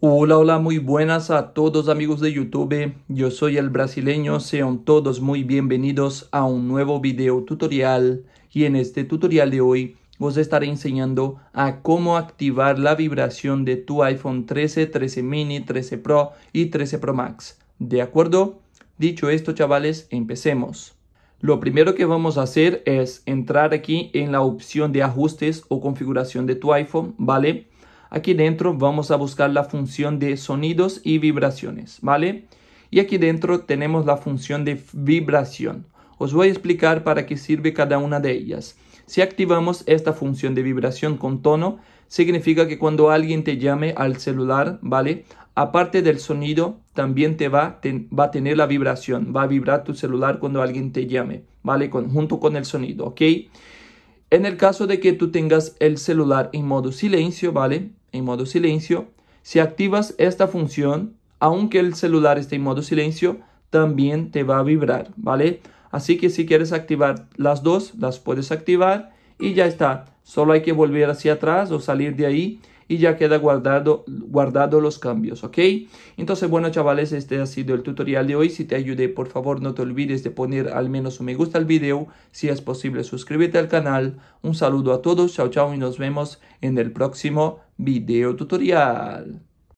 Hola, hola, muy buenas a todos amigos de YouTube. Yo soy el brasileño, sean todos muy bienvenidos a un nuevo video tutorial y en este tutorial de hoy os estaré enseñando a cómo activar la vibración de tu iPhone 13, 13 mini, 13 Pro y 13 Pro Max. ¿De acuerdo? Dicho esto chavales, empecemos. Lo primero que vamos a hacer es entrar aquí en la opción de ajustes o configuración de tu iPhone, ¿vale? Aquí dentro vamos a buscar la función de sonidos y vibraciones, ¿vale? Y aquí dentro tenemos la función de vibración. Os voy a explicar para qué sirve cada una de ellas. Si activamos esta función de vibración con tono, significa que cuando alguien te llame al celular, ¿vale? Aparte del sonido, también te va, va a tener la vibración, va a vibrar tu celular cuando alguien te llame, ¿vale? junto con el sonido, ¿ok? En el caso de que tú tengas el celular en modo silencio, ¿vale? en modo silencio, si activas esta función, aunque el celular esté en modo silencio, también te va a vibrar, ¿vale? Así que si quieres activar las dos, las puedes activar y ya está. Solo hay que volver hacia atrás o salir de ahí y ya queda guardado, guardado los cambios, ¿ok? Entonces, bueno, chavales, este ha sido el tutorial de hoy. Si te ayudé, por favor, no te olvides de poner al menos un me gusta al video. Si es posible, suscríbete al canal. Un saludo a todos, chao, chao y nos vemos en el próximo Videotutorial.